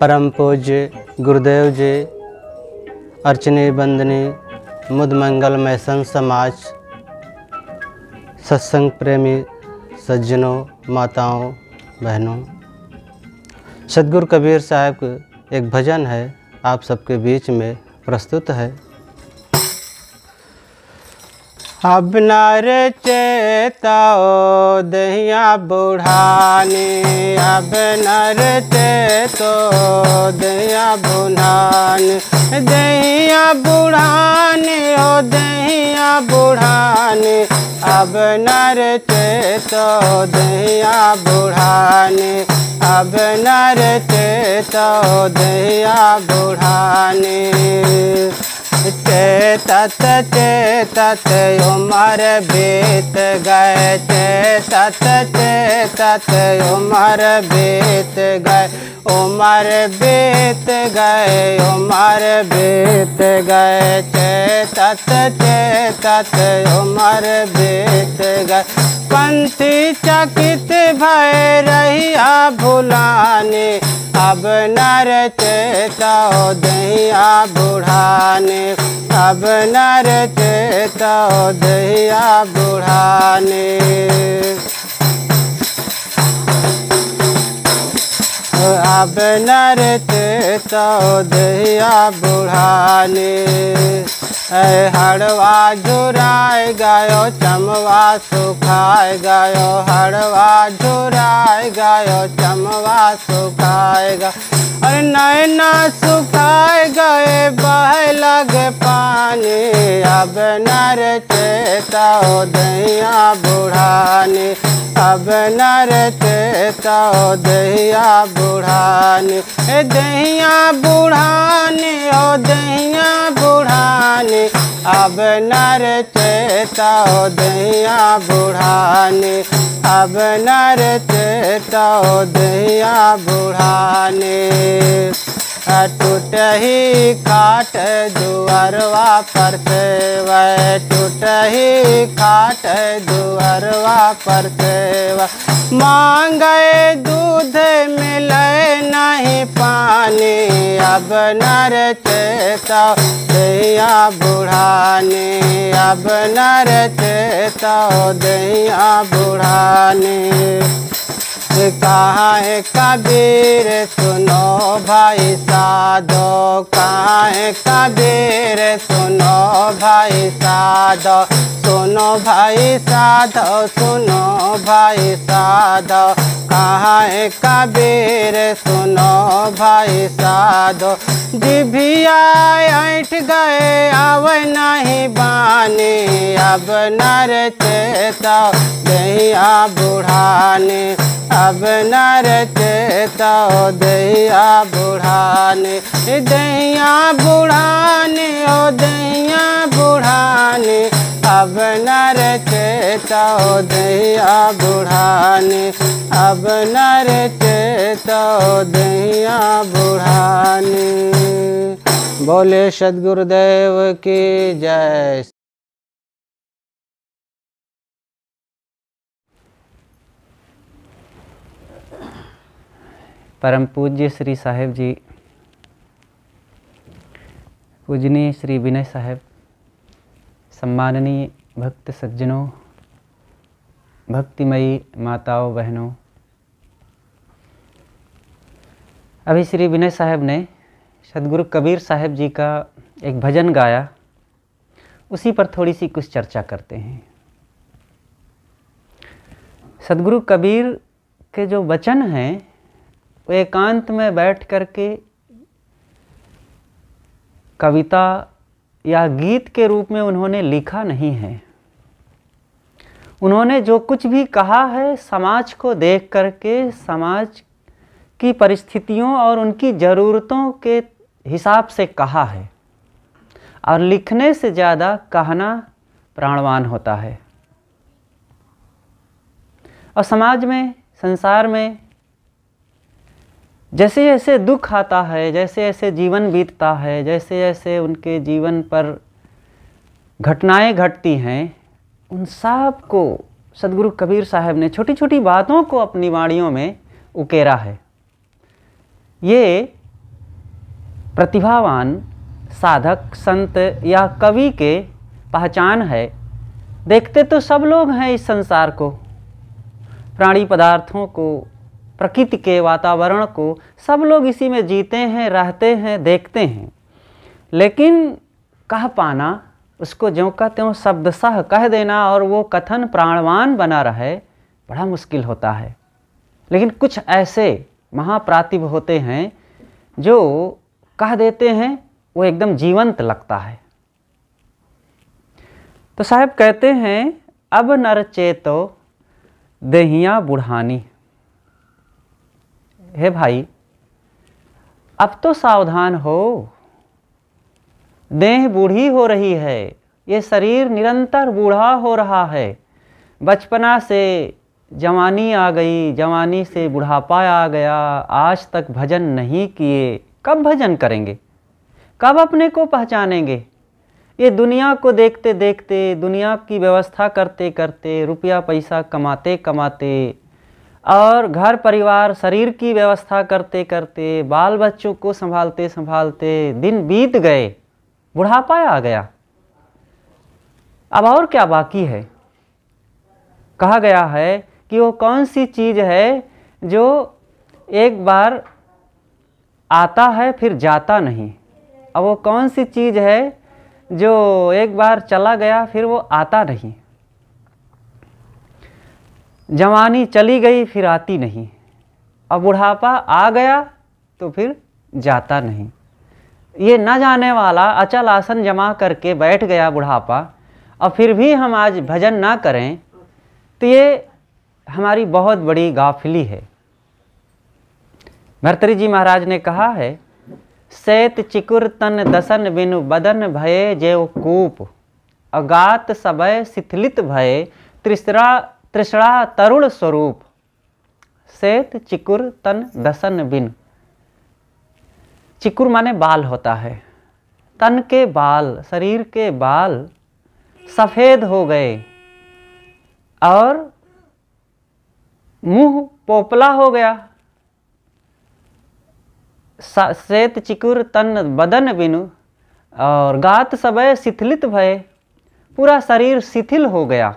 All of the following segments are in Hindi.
परम पूज्य गुरुदेव जी अर्चने बंदनी मुद मंगलमय सन समाज सत्संग प्रेमी सज्जनों माताओं बहनों सदगुरु कबीर साहब एक भजन है आप सबके बीच में प्रस्तुत है আপনার চেতাও দহিয়া বুড়ানি আপনার চেতো দহিয়া বুড়ান দহিয়া বুড়ানি ও দহিয়া বুড়ানি আপনার চেতো দহিয়া বুড়ানি আপনার চেতো দহিয়া বুড়ানি ते तत ते तत उमर बीत गए ते तत ते तत उमर बीत गए उमर बीत गए उमर बीत गए ते तत ते तत उमर बीत गए पंथी चकित भय आ भुलाने अब नर चेता आ बुढ़ाने अब नरत तो दहिया बुढ़ाने अब नरत तो दहिया बुढ़ाने हड़वा झुराए गायो चमवा सुखाए गायो हड़वा झुराए गायो चमवा सुखाए गयो अरे नैना सुखाए गए बह लग पानी अब नर चेताओ दैया बुढ़ानी अब नर चेताओ दहिया बुढ़ानी दैया दहिया बुढ़ानी ओ दैया बुढ़ानी ने अब नर चेता दैया बुढ़ाने अब नर चेता दैया बुढ़ाने टूट ही खाट दुअरवा पर से वह टूट ही खाट दुअरवा पर से मांगे दूध मिले नहीं पानी अब नर चेता तो दैया बुढ़ानी अब नर चेता तो दैया बुढ़ानी का कबीर सुनो भाई साधो कहा कबीर सुनो भाई साधो सुनो भाई साधो सुनो भाई साधो कहा कबीर सुनो भाई साधो दिभिया ऐठ गए अब नहीं बानी अब नर चेता आ बुढ़ाने अब नर तो दैया बुढ़ाने दैया बुढ़ाने ओ दैया बुढ़ाने अब नर तो दैया बुढ़ाने अब नर चेता तो दैया बुढ़ाने बोले सदगुरुदेव की जय परम पूज्य श्री साहेब जी पूजनीय श्री विनय साहेब सम्माननीय भक्त सज्जनों भक्तिमयी माताओं बहनों अभी श्री विनय साहेब ने सदगुरु कबीर साहब जी का एक भजन गाया उसी पर थोड़ी सी कुछ चर्चा करते हैं सदगुरु कबीर के जो वचन हैं वो एकांत में बैठ करके कविता या गीत के रूप में उन्होंने लिखा नहीं है उन्होंने जो कुछ भी कहा है समाज को देख करके समाज की परिस्थितियों और उनकी ज़रूरतों के हिसाब से कहा है और लिखने से ज़्यादा कहना प्राणवान होता है और समाज में संसार में जैसे जैसे दुख आता है जैसे जैसे जीवन बीतता है जैसे जैसे उनके जीवन पर घटनाएं घटती हैं उन सब को सदगुरु कबीर साहब ने छोटी छोटी बातों को अपनी वाणियों में उकेरा है ये प्रतिभावान साधक संत या कवि के पहचान है देखते तो सब लोग हैं इस संसार को प्राणी पदार्थों को प्रकृति के वातावरण को सब लोग इसी में जीते हैं रहते हैं देखते हैं लेकिन कह पाना उसको ज्यों का त्यों शब्दशाह कह देना और वो कथन प्राणवान बना रहे बड़ा मुश्किल होता है लेकिन कुछ ऐसे महाप्रातिभ होते हैं जो कह देते हैं वो एकदम जीवंत लगता है तो साहब कहते हैं अब नर चेतो देहिया बुढ़ानी हे भाई अब तो सावधान हो देह बूढ़ी हो रही है ये शरीर निरंतर बूढ़ा हो रहा है बचपना से जवानी आ गई जवानी से बुढ़ापा आ गया आज तक भजन नहीं किए कब भजन करेंगे कब अपने को पहचानेंगे ये दुनिया को देखते देखते दुनिया की व्यवस्था करते करते रुपया पैसा कमाते कमाते और घर परिवार शरीर की व्यवस्था करते करते बाल बच्चों को संभालते संभालते दिन बीत गए बुढ़ापा आ गया अब और क्या बाकी है कहा गया है कि वो कौन सी चीज़ है जो एक बार आता है फिर जाता नहीं अब वो कौन सी चीज़ है जो एक बार चला गया फिर वो आता नहीं जवानी चली गई फिर आती नहीं अब बुढ़ापा आ गया तो फिर जाता नहीं ये न जाने वाला अचल आसन जमा करके बैठ गया बुढ़ापा और फिर भी हम आज भजन ना करें तो ये हमारी बहुत बड़ी गाफिली है भर्तरी जी महाराज ने कहा है सैत चिकुर तन दसन बिनु बदन भये जेव कूप अगात सबय शिथिलित भय त्रिसरा तृष्णा तरुण स्वरूप श्वेत चिकुर तन दसन बिन चिकुर माने बाल होता है तन के बाल शरीर के बाल सफ़ेद हो गए और मुंह पोपला हो गया श्वेत चिकुर तन बदन बिनु और गात सबय शिथिलित भय पूरा शरीर शिथिल हो गया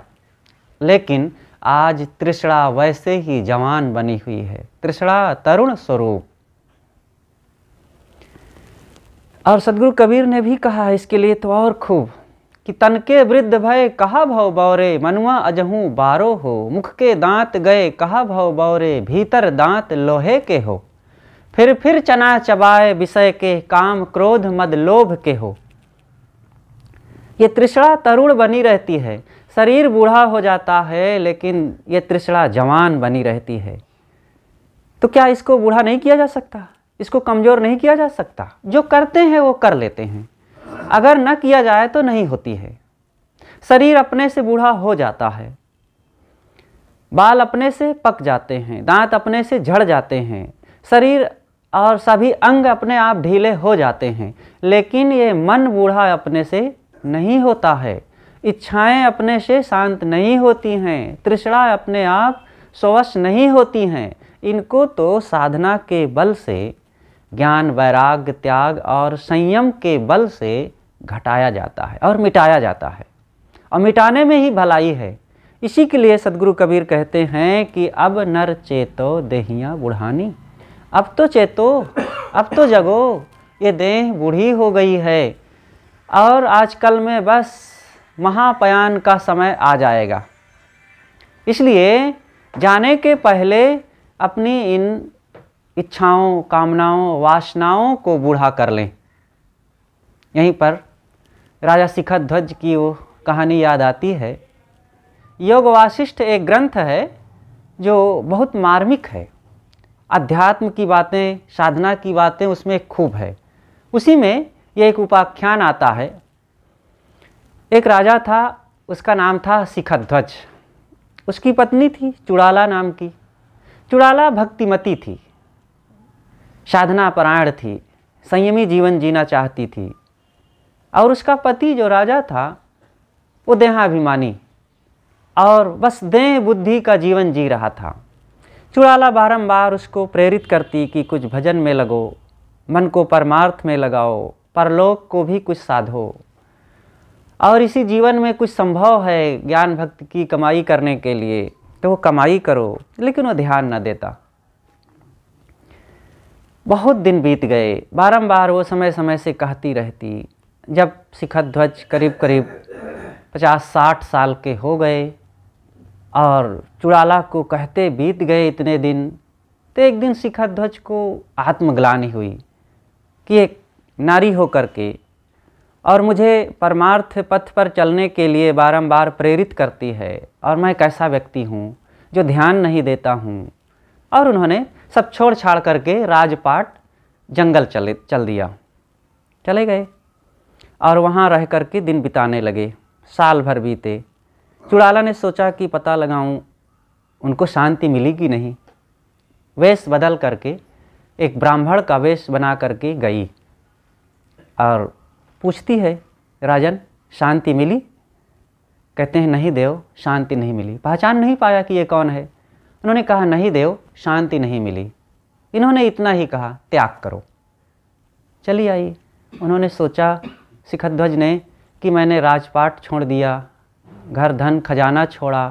लेकिन आज तृष्णा वैसे ही जवान बनी हुई है तृष्णा तरुण स्वरूप और सदगुरु कबीर ने भी कहा है इसके लिए तो और खूब कि तन के वृद्ध भय कहा भव बौरे मनुआ अजहू बारो हो मुख के दांत गए कहा भव बौरे भीतर दांत लोहे के हो फिर फिर चना चबाए विषय के काम क्रोध मद लोभ के हो ये तृष्णा तरुण बनी रहती है शरीर बूढ़ा हो जाता है लेकिन ये तृष्णा जवान बनी रहती है तो क्या इसको बूढ़ा नहीं किया जा सकता इसको कमज़ोर नहीं किया जा सकता जो करते हैं वो कर लेते हैं अगर न किया जाए तो नहीं होती है शरीर अपने से बूढ़ा हो जाता है बाल अपने से पक जाते हैं दांत अपने से झड़ जाते हैं शरीर और सभी अंग अपने आप ढीले हो जाते हैं लेकिन ये मन बूढ़ा अपने से नहीं होता है इच्छाएं अपने से शांत नहीं होती हैं तृष्णा अपने आप स्वश नहीं होती हैं इनको तो साधना के बल से ज्ञान वैराग्य त्याग और संयम के बल से घटाया जाता है और मिटाया जाता है और मिटाने में ही भलाई है इसी के लिए सदगुरु कबीर कहते हैं कि अब नर चेतो देहियाँ बुढ़ानी अब तो चेतो अब तो जगो ये देह बूढ़ी हो गई है और आजकल में बस महापयान का समय आ जाएगा इसलिए जाने के पहले अपनी इन इच्छाओं कामनाओं वासनाओं को बूढ़ा कर लें यहीं पर राजा शिखर ध्वज की वो कहानी याद आती है योग वासिष्ठ एक ग्रंथ है जो बहुत मार्मिक है अध्यात्म की बातें साधना की बातें उसमें खूब है उसी में ये एक उपाख्यान आता है एक राजा था उसका नाम था शिखध्वज उसकी पत्नी थी चुड़ाला नाम की चुड़ाला भक्तिमती थी साधना परायण थी संयमी जीवन जीना चाहती थी और उसका पति जो राजा था वो देहाभिमानी और बस देह बुद्धि का जीवन जी रहा था चुड़ाला बारंबार उसको प्रेरित करती कि कुछ भजन में लगो मन को परमार्थ में लगाओ परलोक को भी कुछ साधो और इसी जीवन में कुछ संभव है ज्ञान भक्ति की कमाई करने के लिए तो वो कमाई करो लेकिन वो ध्यान न देता बहुत दिन बीत गए बारंबार वो समय समय से कहती रहती जब शिखर ध्वज करीब करीब पचास साठ साल के हो गए और चुड़ाला को कहते बीत गए इतने दिन तो एक दिन शिखर ध्वज को आत्मग्लानी हुई कि एक नारी होकर के और मुझे परमार्थ पथ पर चलने के लिए बारंबार प्रेरित करती है और मैं कैसा व्यक्ति हूँ जो ध्यान नहीं देता हूँ और उन्होंने सब छोड़ छाड़ करके राजपाट जंगल चले चल दिया चले गए और वहाँ रह कर के दिन बिताने लगे साल भर बीते चुड़ाला ने सोचा कि पता लगाऊँ उनको शांति मिली कि नहीं वेश बदल करके एक ब्राह्मण का वेश बना करके गई और पूछती है राजन शांति मिली कहते हैं नहीं देव शांति नहीं मिली पहचान नहीं पाया कि ये कौन है उन्होंने कहा नहीं देव शांति नहीं मिली इन्होंने इतना ही कहा त्याग करो चली आई उन्होंने सोचा सिखध्वज ने कि मैंने राजपाट छोड़ दिया घर धन खजाना छोड़ा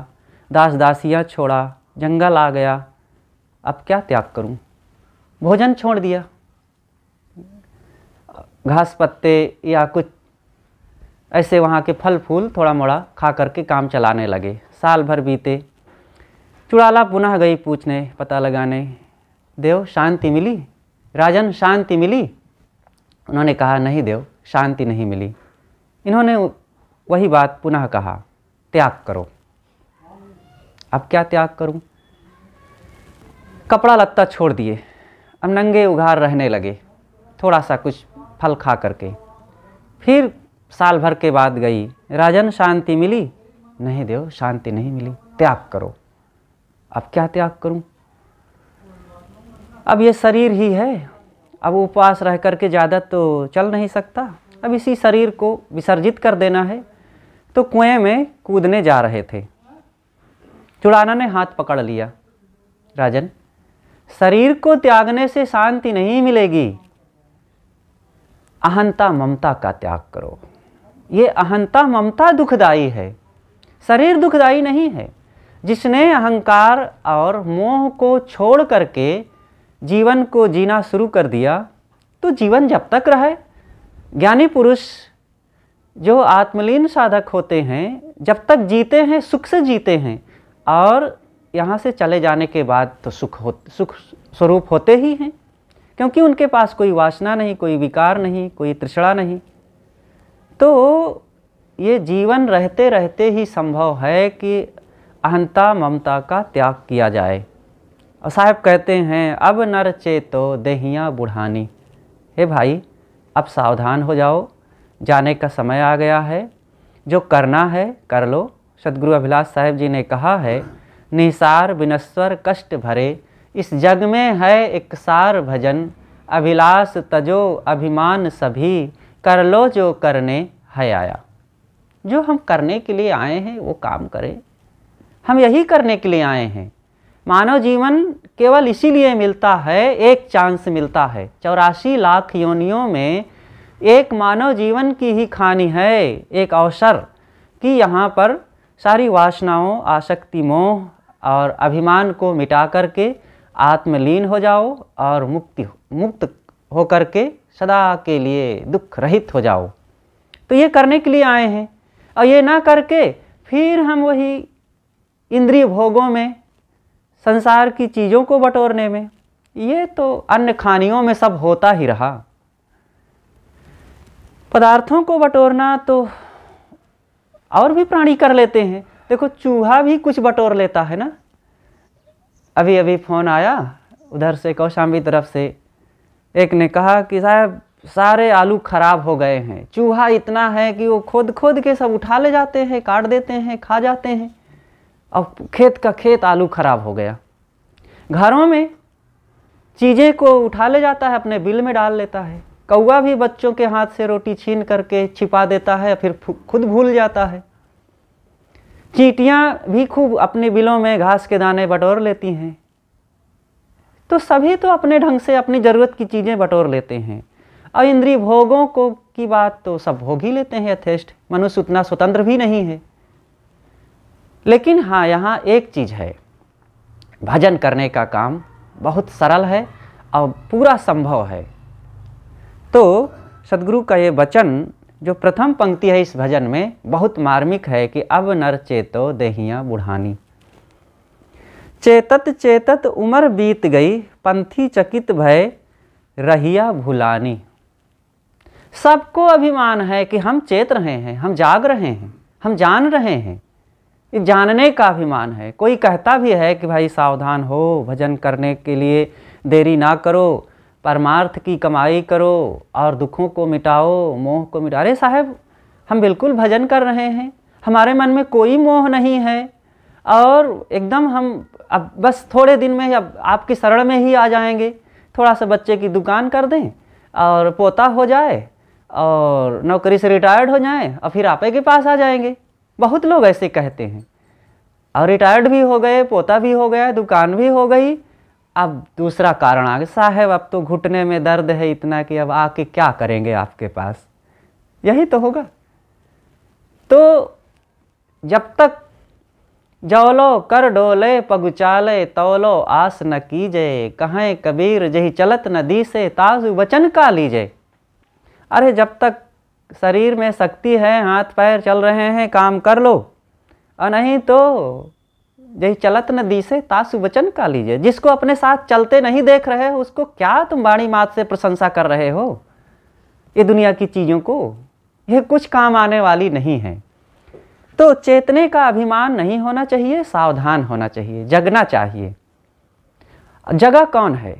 दास दासियाँ छोड़ा जंगल आ गया अब क्या त्याग करूं? भोजन छोड़ दिया घास पत्ते या कुछ ऐसे वहाँ के फल फूल थोड़ा मोड़ा खा करके काम चलाने लगे साल भर बीते चुड़ाला पुनः गई पूछने पता लगाने देव शांति मिली राजन शांति मिली उन्होंने कहा नहीं देव शांति नहीं मिली इन्होंने वही बात पुनः कहा त्याग करो अब क्या त्याग करूं? कपड़ा लत्ता छोड़ दिए अब नंगे उघार रहने लगे थोड़ा सा कुछ फल खा करके फिर साल भर के बाद गई राजन शांति मिली नहीं देव शांति नहीं मिली त्याग करो अब क्या त्याग करूं अब ये शरीर ही है अब उपवास रह करके ज़्यादा तो चल नहीं सकता अब इसी शरीर को विसर्जित कर देना है तो कुएं में कूदने जा रहे थे चुड़ाना ने हाथ पकड़ लिया राजन शरीर को त्यागने से शांति नहीं मिलेगी अहंता ममता का त्याग करो ये अहंता ममता दुखदाई है शरीर दुखदाई नहीं है जिसने अहंकार और मोह को छोड़ करके जीवन को जीना शुरू कर दिया तो जीवन जब तक रहे ज्ञानी पुरुष जो आत्मलीन साधक होते हैं जब तक जीते हैं सुख से जीते हैं और यहाँ से चले जाने के बाद तो सुख हो सुख स्वरूप होते ही हैं क्योंकि उनके पास कोई वासना नहीं कोई विकार नहीं कोई तृष्णा नहीं तो ये जीवन रहते रहते ही संभव है कि अहंता ममता का त्याग किया जाए और साहब कहते हैं अब नर चेतो देहियाँ बुढ़ानी हे भाई अब सावधान हो जाओ जाने का समय आ गया है जो करना है कर लो सदगुरु अभिलाष साहेब जी ने कहा है निसार विनस्वर कष्ट भरे इस जग में है एक सार भजन अभिलाष तजो अभिमान सभी कर लो जो करने है आया जो हम करने के लिए आए हैं वो काम करें हम यही करने के लिए आए हैं मानव जीवन केवल इसीलिए मिलता है एक चांस मिलता है चौरासी लाख योनियों में एक मानव जीवन की ही खानी है एक अवसर कि यहाँ पर सारी वासनाओं आसक्ति मोह और अभिमान को मिटा करके आत्मलीन हो जाओ और मुक्ति मुक्त हो करके सदा के लिए दुख रहित हो जाओ तो ये करने के लिए आए हैं और ये ना करके फिर हम वही इंद्रिय भोगों में संसार की चीज़ों को बटोरने में ये तो अन्य खानियों में सब होता ही रहा पदार्थों को बटोरना तो और भी प्राणी कर लेते हैं देखो चूहा भी कुछ बटोर लेता है ना अभी अभी फ़ोन आया उधर से कौशाम्बी तरफ से एक ने कहा कि साहब सारे आलू खराब हो गए हैं चूहा इतना है कि वो खोद खोद के सब उठा ले जाते हैं काट देते हैं खा जाते हैं अब खेत का खेत आलू खराब हो गया घरों में चीज़ें को उठा ले जाता है अपने बिल में डाल लेता है कौवा भी बच्चों के हाथ से रोटी छीन करके छिपा देता है फिर खुद भूल जाता है चीटियाँ भी खूब अपने बिलों में घास के दाने बटोर लेती हैं तो सभी तो अपने ढंग से अपनी ज़रूरत की चीज़ें बटोर लेते हैं और इंद्रिय भोगों को की बात तो सब भोग ही लेते हैं यथेष्ट मनुष्य उतना स्वतंत्र भी नहीं है लेकिन हाँ यहाँ एक चीज़ है भजन करने का काम बहुत सरल है और पूरा संभव है तो सदगुरु का ये वचन जो प्रथम पंक्ति है इस भजन में बहुत मार्मिक है कि अब नर चेतो देहिया बुढ़ानी चेतत चेतत उम्र बीत गई पंथी चकित भय रहिया भुलानी सबको अभिमान है कि हम चेत रहे हैं हम जाग रहे हैं हम जान रहे हैं ये जानने का अभिमान है कोई कहता भी है कि भाई सावधान हो भजन करने के लिए देरी ना करो परमार्थ की कमाई करो और दुखों को मिटाओ मोह को मिटाओ अरे साहब हम बिल्कुल भजन कर रहे हैं हमारे मन में कोई मोह नहीं है और एकदम हम अब बस थोड़े दिन में अब आपकी शरण में ही आ जाएंगे थोड़ा सा बच्चे की दुकान कर दें और पोता हो जाए और नौकरी से रिटायर्ड हो जाए और फिर आपे के पास आ जाएंगे बहुत लोग ऐसे कहते हैं और रिटायर्ड भी हो गए पोता भी हो गया दुकान भी हो गई अब दूसरा कारण आ गया साहेब अब तो घुटने में दर्द है इतना कि अब आके क्या करेंगे आपके पास यही तो होगा तो जब तक जौलो कर डोले पगुचाले तौलो आस न कीजे कहें कबीर जही चलत नदी से ताज वचन का लीजे अरे जब तक शरीर में शक्ति है हाथ पैर चल रहे हैं काम कर लो और नहीं तो यही चलत न से तासु वचन का लीजिए जिसको अपने साथ चलते नहीं देख रहे हो उसको क्या तुम वाणी मात से प्रशंसा कर रहे हो ये दुनिया की चीज़ों को यह कुछ काम आने वाली नहीं है तो चेतने का अभिमान नहीं होना चाहिए सावधान होना चाहिए जगना चाहिए जगह कौन है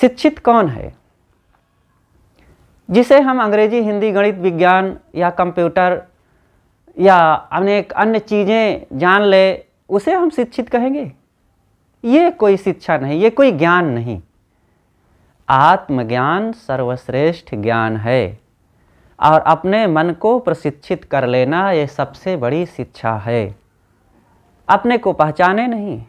शिक्षित कौन है जिसे हम अंग्रेजी हिंदी गणित विज्ञान या कंप्यूटर या अनेक अन्य चीज़ें जान ले उसे हम शिक्षित कहेंगे ये कोई शिक्षा नहीं ये कोई ज्ञान नहीं आत्मज्ञान सर्वश्रेष्ठ ज्ञान है और अपने मन को प्रशिक्षित कर लेना ये सबसे बड़ी शिक्षा है अपने को पहचाने नहीं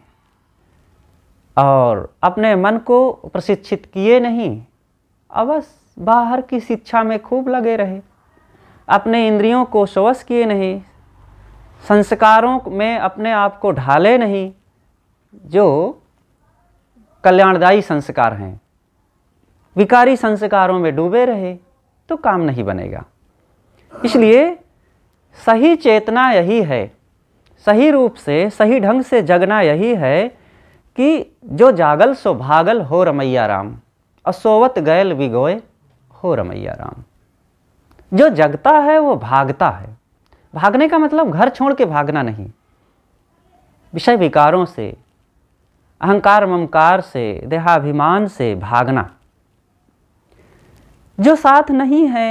और अपने मन को प्रशिक्षित किए नहीं अवश्य बाहर की शिक्षा में खूब लगे रहे अपने इंद्रियों को स्वस्थ किए नहीं संस्कारों में अपने आप को ढाले नहीं जो कल्याणदायी संस्कार हैं विकारी संस्कारों में डूबे रहे तो काम नहीं बनेगा इसलिए सही चेतना यही है सही रूप से सही ढंग से जगना यही है कि जो जागल सो भागल हो रमैया राम असोवत गैल विगोय हो रमैया राम जो जगता है वो भागता है भागने का मतलब घर छोड़ के भागना नहीं विषय विकारों से अहंकार ममकार से देहाभिमान से भागना जो साथ नहीं है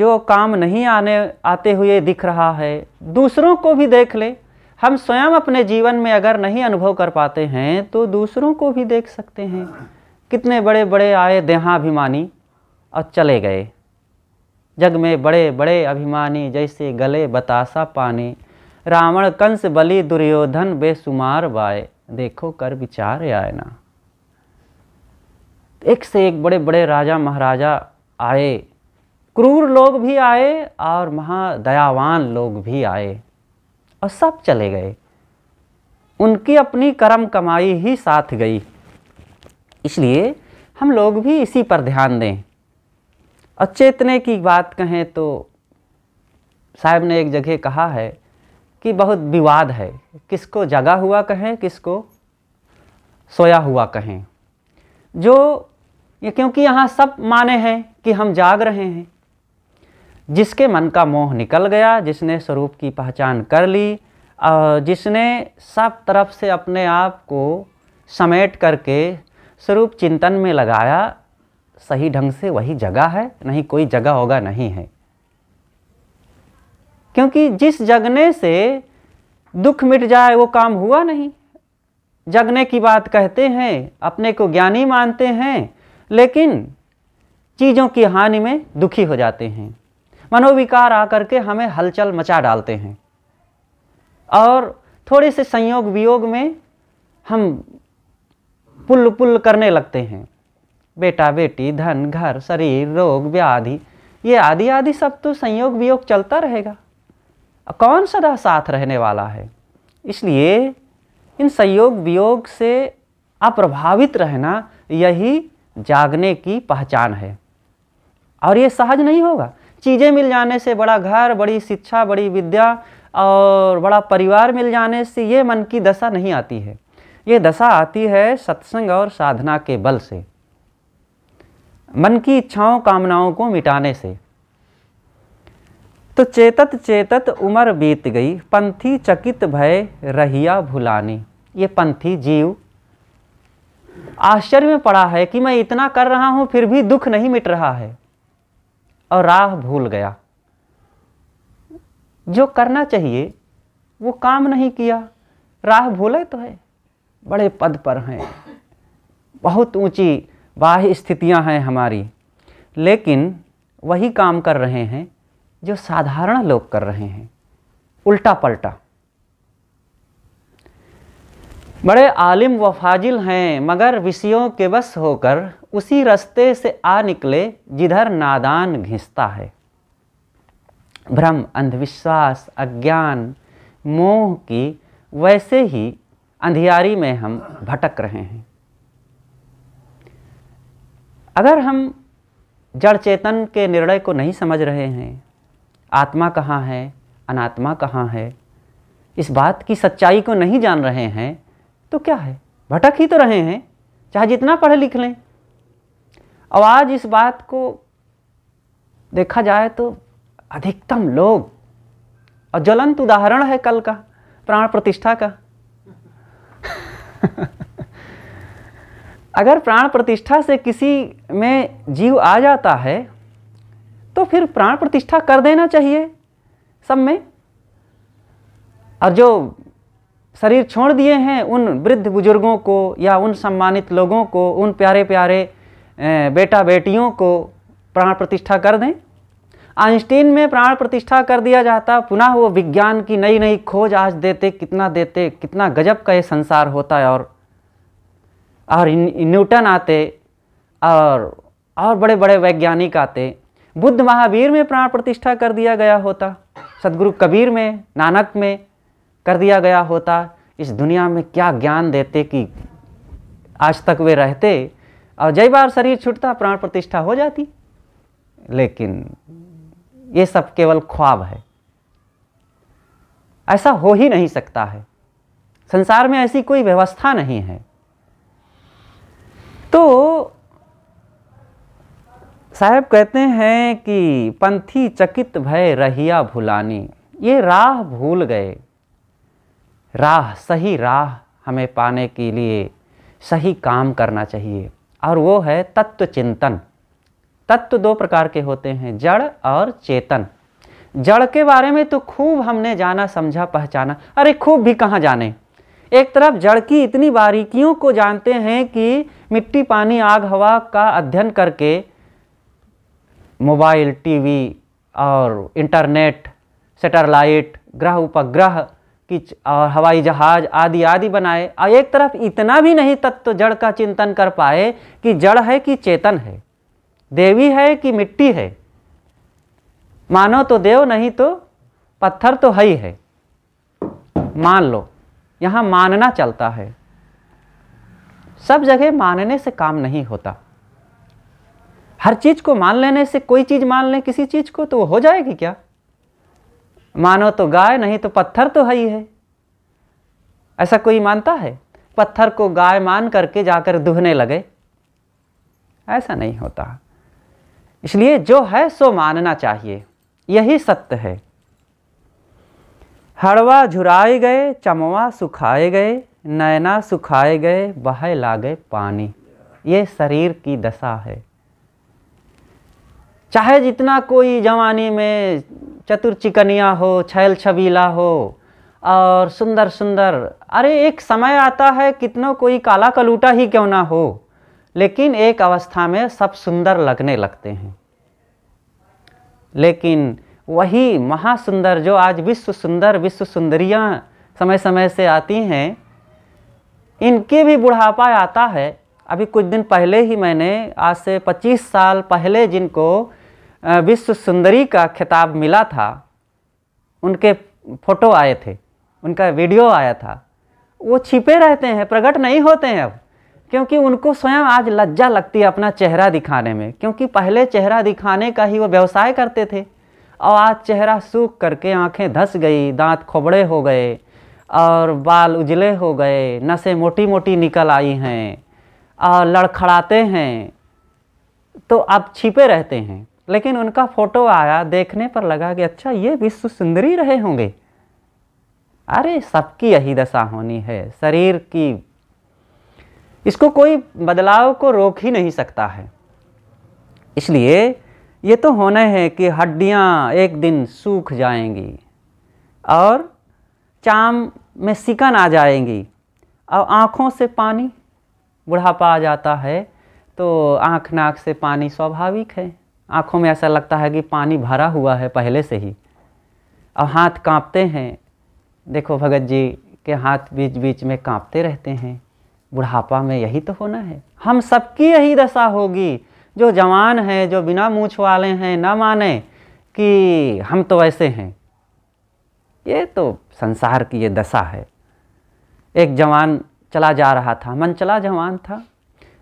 जो काम नहीं आने आते हुए दिख रहा है दूसरों को भी देख ले हम स्वयं अपने जीवन में अगर नहीं अनुभव कर पाते हैं तो दूसरों को भी देख सकते हैं कितने बड़े बड़े आए देहाभिमानी और चले गए जग में बड़े बड़े अभिमानी जैसे गले बतासा पाने रावण कंस बलि दुर्योधन बेसुमार बाए देखो कर विचार आए ना एक से एक बड़े बड़े राजा महाराजा आए क्रूर लोग भी आए और महादयावान लोग भी आए और सब चले गए उनकी अपनी कर्म कमाई ही साथ गई इसलिए हम लोग भी इसी पर ध्यान दें अचेतने की बात कहें तो साहब ने एक जगह कहा है कि बहुत विवाद है किसको जगा हुआ कहें किसको सोया हुआ कहें जो ये क्योंकि यहाँ सब माने हैं कि हम जाग रहे हैं जिसके मन का मोह निकल गया जिसने स्वरूप की पहचान कर ली और जिसने सब तरफ से अपने आप को समेट करके स्वरूप चिंतन में लगाया सही ढंग से वही जगह है नहीं कोई जगह होगा नहीं है क्योंकि जिस जगने से दुख मिट जाए वो काम हुआ नहीं जगने की बात कहते हैं अपने को ज्ञानी मानते हैं लेकिन चीज़ों की हानि में दुखी हो जाते हैं मनोविकार आकर के हमें हलचल मचा डालते हैं और थोड़े से संयोग वियोग में हम पुल पुल करने लगते हैं बेटा बेटी धन घर शरीर रोग व्याधि ये आदि आदि सब तो संयोग वियोग चलता रहेगा कौन सदा साथ रहने वाला है इसलिए इन संयोग वियोग से अप्रभावित रहना यही जागने की पहचान है और ये सहज नहीं होगा चीज़ें मिल जाने से बड़ा घर बड़ी शिक्षा बड़ी विद्या और बड़ा परिवार मिल जाने से ये मन की दशा नहीं आती है ये दशा आती है सत्संग और साधना के बल से मन की इच्छाओं कामनाओं को मिटाने से तो चेतत चेतत उम्र बीत गई पंथी चकित भय रहिया भुलानी ये पंथी जीव आश्चर्य में पड़ा है कि मैं इतना कर रहा हूं फिर भी दुख नहीं मिट रहा है और राह भूल गया जो करना चाहिए वो काम नहीं किया राह भूले तो है बड़े पद पर हैं बहुत ऊंची बाह्य स्थितियां हैं हमारी लेकिन वही काम कर रहे हैं जो साधारण लोग कर रहे हैं उल्टा पलटा बड़े आलिम व फाजिल हैं मगर विषयों के बस होकर उसी रास्ते से आ निकले जिधर नादान घिसता है भ्रम अंधविश्वास अज्ञान मोह की वैसे ही अंधियारी में हम भटक रहे हैं अगर हम जड़ चेतन के निर्णय को नहीं समझ रहे हैं आत्मा कहाँ है अनात्मा कहाँ है इस बात की सच्चाई को नहीं जान रहे हैं तो क्या है भटक ही तो रहे हैं चाहे जितना पढ़े लिख लें और आज इस बात को देखा जाए तो अधिकतम लोग और ज्वलंत उदाहरण है कल का प्राण प्रतिष्ठा का अगर प्राण प्रतिष्ठा से किसी में जीव आ जाता है तो फिर प्राण प्रतिष्ठा कर देना चाहिए सब में और जो शरीर छोड़ दिए हैं उन वृद्ध बुजुर्गों को या उन सम्मानित लोगों को उन प्यारे प्यारे बेटा बेटियों को प्राण प्रतिष्ठा कर दें आइंस्टीन में प्राण प्रतिष्ठा कर दिया जाता पुनः वो विज्ञान की नई नई खोज आज देते कितना देते कितना गजब का ये संसार होता है और और न्यूटन आते और और बड़े बड़े वैज्ञानिक आते बुद्ध महावीर में प्राण प्रतिष्ठा कर दिया गया होता सदगुरु कबीर में नानक में कर दिया गया होता इस दुनिया में क्या ज्ञान देते कि आज तक वे रहते और जई बार शरीर छूटता प्राण प्रतिष्ठा हो जाती लेकिन ये सब केवल ख्वाब है ऐसा हो ही नहीं सकता है संसार में ऐसी कोई व्यवस्था नहीं है तो साहब कहते हैं कि पंथी चकित भय रहिया भुलानी ये राह भूल गए राह सही राह हमें पाने के लिए सही काम करना चाहिए और वो है तत्व चिंतन तत्व दो प्रकार के होते हैं जड़ और चेतन जड़ के बारे में तो खूब हमने जाना समझा पहचाना अरे खूब भी कहाँ जाने एक तरफ जड़ की इतनी बारीकियों को जानते हैं कि मिट्टी पानी आग हवा का अध्ययन करके मोबाइल टीवी और इंटरनेट सेटेलाइट ग्रह उपग्रह की और हवाई जहाज आदि आदि बनाए और एक तरफ इतना भी नहीं तत्व तो जड़ का चिंतन कर पाए कि जड़ है कि चेतन है देवी है कि मिट्टी है मानो तो देव नहीं तो पत्थर तो है ही है मान लो यहाँ मानना चलता है सब जगह मानने से काम नहीं होता हर चीज़ को मान लेने से कोई चीज़ मान ले किसी चीज़ को तो वो हो जाएगी क्या मानो तो गाय नहीं तो पत्थर तो है ही है ऐसा कोई मानता है पत्थर को गाय मान करके जाकर दुहने लगे ऐसा नहीं होता इसलिए जो है सो मानना चाहिए यही सत्य है हड़वा झुराए गए चमवा सुखाए गए नैना सुखाए गए बह लागे पानी ये शरीर की दशा है चाहे जितना कोई जवानी में चतुर चिकनिया हो छैल छबीला हो और सुंदर सुंदर अरे एक समय आता है कितनों कोई काला कलूटा ही क्यों ना हो लेकिन एक अवस्था में सब सुंदर लगने लगते हैं लेकिन वही महासुंदर जो आज विश्व सुंदर विश्व सुंदरियाँ समय समय से आती हैं इनके भी बुढ़ापा आता है अभी कुछ दिन पहले ही मैंने आज से 25 साल पहले जिनको विश्व सुंदरी का खिताब मिला था उनके फोटो आए थे उनका वीडियो आया था वो छिपे रहते हैं प्रकट नहीं होते हैं अब क्योंकि उनको स्वयं आज लज्जा लगती है अपना चेहरा दिखाने में क्योंकि पहले चेहरा दिखाने का ही वो व्यवसाय करते थे और आज चेहरा सूख करके आंखें धस गई दांत खोबड़े हो गए और बाल उजले हो गए नसें मोटी मोटी निकल आई हैं और लड़खड़ाते हैं तो आप छिपे रहते हैं लेकिन उनका फ़ोटो आया देखने पर लगा कि अच्छा ये विश्व सुंदरी रहे होंगे अरे सबकी यही दशा होनी है शरीर की इसको कोई बदलाव को रोक ही नहीं सकता है इसलिए ये तो होना है कि हड्डियाँ एक दिन सूख जाएंगी और चाम में सिकन आ जाएंगी और आँखों से पानी बुढ़ापा आ जाता है तो आँख नाक से पानी स्वाभाविक है आँखों में ऐसा लगता है कि पानी भरा हुआ है पहले से ही और हाथ कांपते हैं देखो भगत जी के हाथ बीच बीच में कांपते रहते हैं बुढ़ापा में यही तो होना है हम सबकी यही दशा होगी जो जवान हैं जो बिना मूछ वाले हैं ना माने कि हम तो ऐसे हैं ये तो संसार की ये दशा है एक जवान चला जा रहा था मन चला जवान था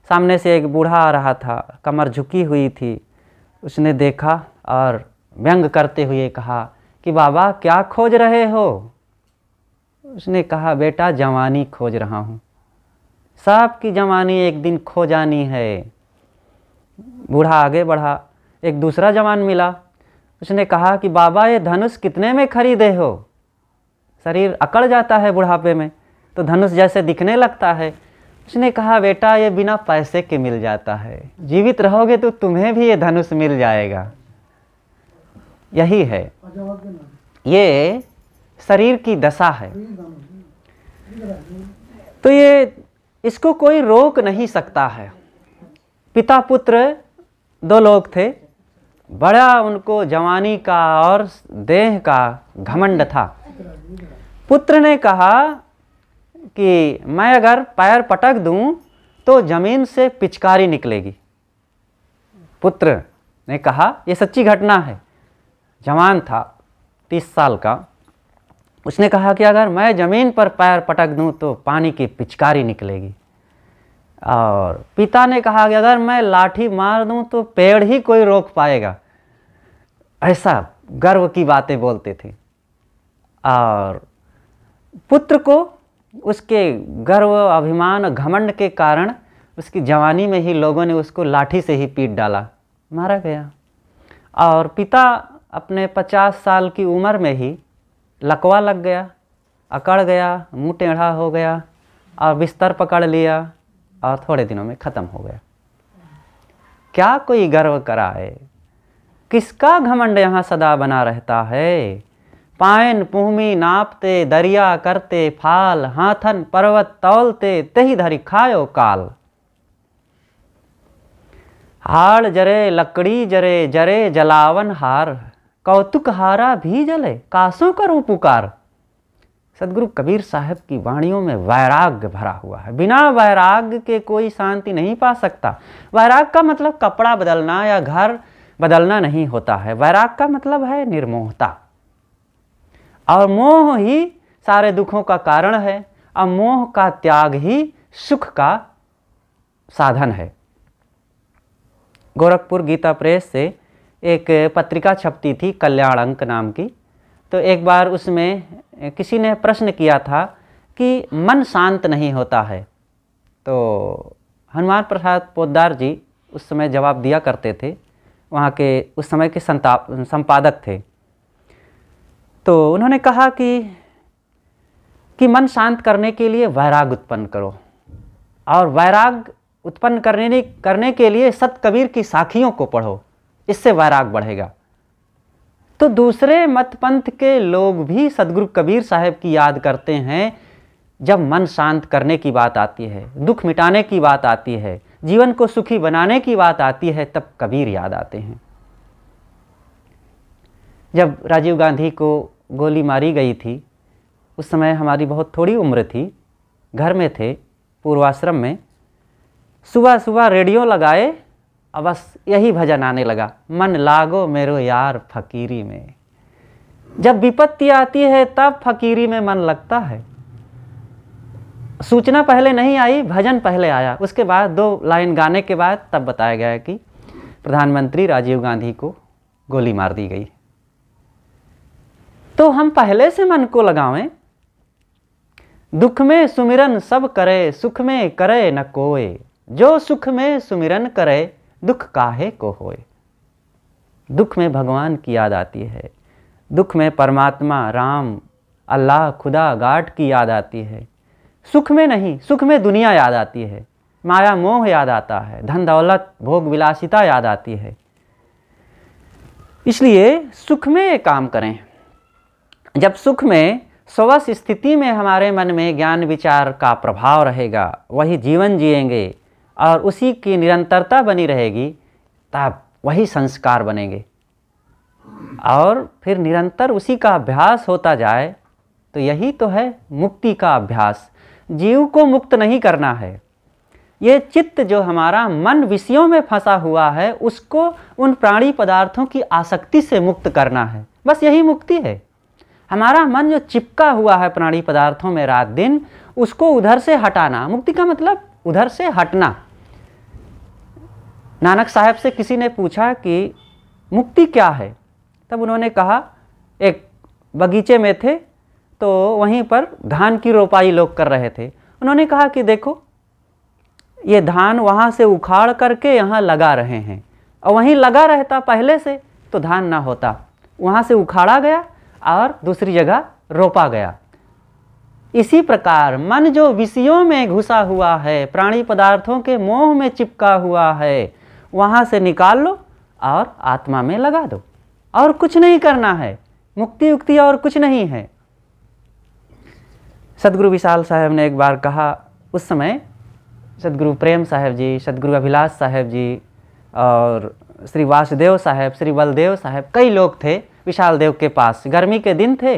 सामने से एक बूढ़ा आ रहा था कमर झुकी हुई थी उसने देखा और व्यंग करते हुए कहा कि बाबा क्या खोज रहे हो उसने कहा बेटा जवानी खोज रहा हूँ साहब की जवानी एक दिन खो जानी है बूढ़ा आगे बढ़ा एक दूसरा जवान मिला उसने कहा कि बाबा ये धनुष कितने में खरीदे हो शरीर अकड़ जाता है बुढ़ापे में तो धनुष जैसे दिखने लगता है उसने कहा बेटा ये बिना पैसे के मिल जाता है जीवित रहोगे तो तुम्हें भी ये धनुष मिल जाएगा यही है ये शरीर की दशा है तो ये इसको कोई रोक नहीं सकता है पिता पुत्र दो लोग थे बड़ा उनको जवानी का और देह का घमंड था पुत्र ने कहा कि मैं अगर पैर पटक दूं तो जमीन से पिचकारी निकलेगी पुत्र ने कहा यह सच्ची घटना है जवान था तीस साल का उसने कहा कि अगर मैं ज़मीन पर पैर पटक दूं तो पानी की पिचकारी निकलेगी और पिता ने कहा कि अगर मैं लाठी मार दूं तो पेड़ ही कोई रोक पाएगा ऐसा गर्व की बातें बोलते थे और पुत्र को उसके गर्व अभिमान घमंड के कारण उसकी जवानी में ही लोगों ने उसको लाठी से ही पीट डाला मारा गया और पिता अपने पचास साल की उम्र में ही लकवा लग गया अकड़ गया मुँह टेढ़ा हो गया और बिस्तर पकड़ लिया और थोड़े दिनों में ख़त्म हो गया क्या कोई गर्व कराए किसका घमंड यहाँ सदा बना रहता है पायन पूमी नापते दरिया करते फाल हाथन पर्वत तौलते तही धरी खायो काल हाड़ जरे लकड़ी जरे जरे जलावन हार कौतुक हारा भी जले कासों करूं पुकार सदगुरु कबीर साहब की वाणियों में वैराग्य भरा हुआ है बिना वैराग्य के कोई शांति नहीं पा सकता वैराग का मतलब कपड़ा बदलना या घर बदलना नहीं होता है वैराग का मतलब है निर्मोहता और मोह ही सारे दुखों का कारण है और मोह का त्याग ही सुख का साधन है गोरखपुर गीता प्रेस से एक पत्रिका छपती थी कल्याण अंक नाम की तो एक बार उसमें किसी ने प्रश्न किया था कि मन शांत नहीं होता है तो हनुमान प्रसाद पोदार जी उस समय जवाब दिया करते थे वहाँ के उस समय के संताप संपादक थे तो उन्होंने कहा कि कि मन शांत करने के लिए वैराग उत्पन्न करो और वैराग उत्पन्न करने करने के लिए सत कबीर की साखियों को पढ़ो इससे वैराग बढ़ेगा तो दूसरे मत पंथ के लोग भी सदगुरु कबीर साहब की याद करते हैं जब मन शांत करने की बात आती है दुख मिटाने की बात आती है जीवन को सुखी बनाने की बात आती है तब कबीर याद आते हैं जब राजीव गांधी को गोली मारी गई थी उस समय हमारी बहुत थोड़ी उम्र थी घर में थे पूर्वाश्रम में सुबह सुबह रेडियो लगाए और बस यही भजन आने लगा मन लागो मेरो यार फकीरी में जब विपत्ति आती है तब फकीरी में मन लगता है सूचना पहले नहीं आई भजन पहले आया उसके बाद दो लाइन गाने के बाद तब बताया गया कि प्रधानमंत्री राजीव गांधी को गोली मार दी गई तो हम पहले से मन को लगावें दुख में सुमिरन सब करे सुख में करे न कोय जो सुख में सुमिरन करे दुख काहे को होए दुख में भगवान की याद आती है दुख में परमात्मा राम अल्लाह खुदा गाट की याद आती है सुख में नहीं सुख में दुनिया याद आती है माया मोह याद आता है धन दौलत भोग विलासिता याद आती है इसलिए सुख में काम करें जब सुख में स्वस्थ स्थिति में हमारे मन में ज्ञान विचार का प्रभाव रहेगा वही जीवन जिएंगे और उसी की निरंतरता बनी रहेगी तब वही संस्कार बनेंगे और फिर निरंतर उसी का अभ्यास होता जाए तो यही तो है मुक्ति का अभ्यास जीव को मुक्त नहीं करना है ये चित्त जो हमारा मन विषयों में फंसा हुआ है उसको उन प्राणी पदार्थों की आसक्ति से मुक्त करना है बस यही मुक्ति है हमारा मन जो चिपका हुआ है प्राणी पदार्थों में रात दिन उसको उधर से हटाना मुक्ति का मतलब उधर से हटना नानक साहब से किसी ने पूछा कि मुक्ति क्या है तब उन्होंने कहा एक बगीचे में थे तो वहीं पर धान की रोपाई लोग कर रहे थे उन्होंने कहा कि देखो ये धान वहाँ से उखाड़ करके यहाँ लगा रहे हैं और वहीं लगा रहता पहले से तो धान ना होता वहाँ से उखाड़ा गया और दूसरी जगह रोपा गया इसी प्रकार मन जो विषयों में घुसा हुआ है प्राणी पदार्थों के मोह में चिपका हुआ है वहाँ से निकाल लो और आत्मा में लगा दो और कुछ नहीं करना है मुक्ति उक्ति और कुछ नहीं है सदगुरु विशाल साहब ने एक बार कहा उस समय सदगुरु प्रेम साहब जी सदगुरु अभिलाष साहब जी और श्री वासुदेव साहब श्री बलदेव साहब कई लोग थे विशाल देव के पास गर्मी के दिन थे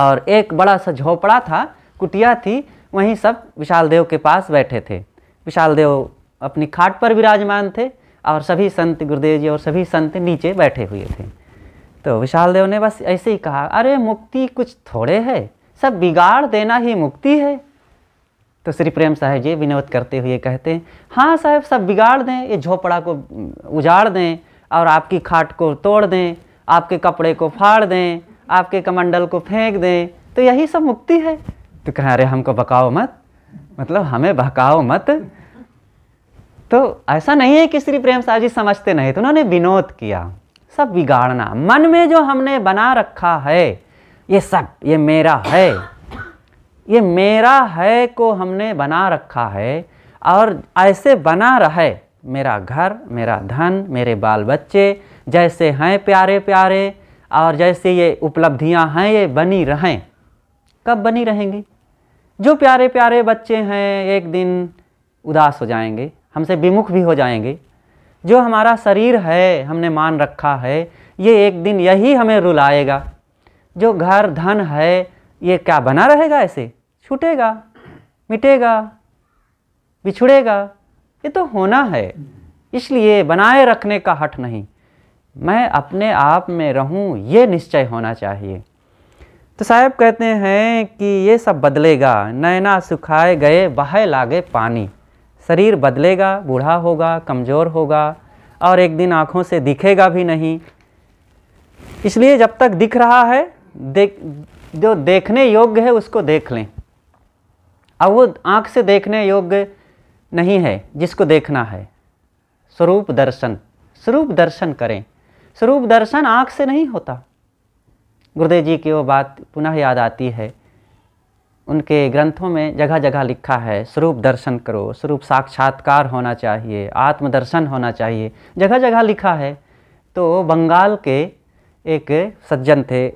और एक बड़ा सा झोपड़ा था कुटिया थी वहीं सब विशाल देव के पास बैठे थे विशाल देव अपनी खाट पर विराजमान थे और सभी संत गुरुदेव जी और सभी संत नीचे बैठे हुए थे तो विशाल देव ने बस ऐसे ही कहा अरे मुक्ति कुछ थोड़े है सब बिगाड़ देना ही मुक्ति है तो श्री प्रेम साहेब जी विनोद करते हुए कहते हैं हाँ साहब सब बिगाड़ दें ये झोपड़ा को उजाड़ दें और आपकी खाट को तोड़ दें आपके कपड़े को फाड़ दें आपके कमंडल को फेंक दें तो यही सब मुक्ति है तो कह अरे हमको बकाओ मत मतलब हमें बकाओ मत तो ऐसा नहीं है कि श्री प्रेम साह जी समझते नहीं तो उन्होंने विनोद किया सब बिगाड़ना मन में जो हमने बना रखा है ये सब ये मेरा है ये मेरा है को हमने बना रखा है और ऐसे बना रहे मेरा घर मेरा धन मेरे बाल बच्चे जैसे हैं प्यारे प्यारे और जैसे ये उपलब्धियां हैं ये बनी रहें कब बनी रहेंगी जो प्यारे प्यारे बच्चे हैं एक दिन उदास हो जाएंगे हमसे विमुख भी हो जाएंगे जो हमारा शरीर है हमने मान रखा है ये एक दिन यही हमें रुलाएगा जो घर धन है ये क्या बना रहेगा ऐसे छूटेगा मिटेगा बिछुड़ेगा ये तो होना है इसलिए बनाए रखने का हट नहीं मैं अपने आप में रहूं ये निश्चय होना चाहिए तो साहब कहते हैं कि ये सब बदलेगा नैना सुखाए गए बह लागे पानी शरीर बदलेगा बूढ़ा होगा कमज़ोर होगा और एक दिन आँखों से दिखेगा भी नहीं इसलिए जब तक दिख रहा है देख जो देखने योग्य है उसको देख लें अब वो आँख से देखने योग्य नहीं है जिसको देखना है स्वरूप दर्शन स्वरूप दर्शन करें स्वरूप दर्शन आँख से नहीं होता गुरुदेव जी की वो बात पुनः याद आती है उनके ग्रंथों में जगह जगह लिखा है स्वरूप दर्शन करो स्वरूप साक्षात्कार होना चाहिए आत्मदर्शन होना चाहिए जगह जगह लिखा है तो बंगाल के एक सज्जन थे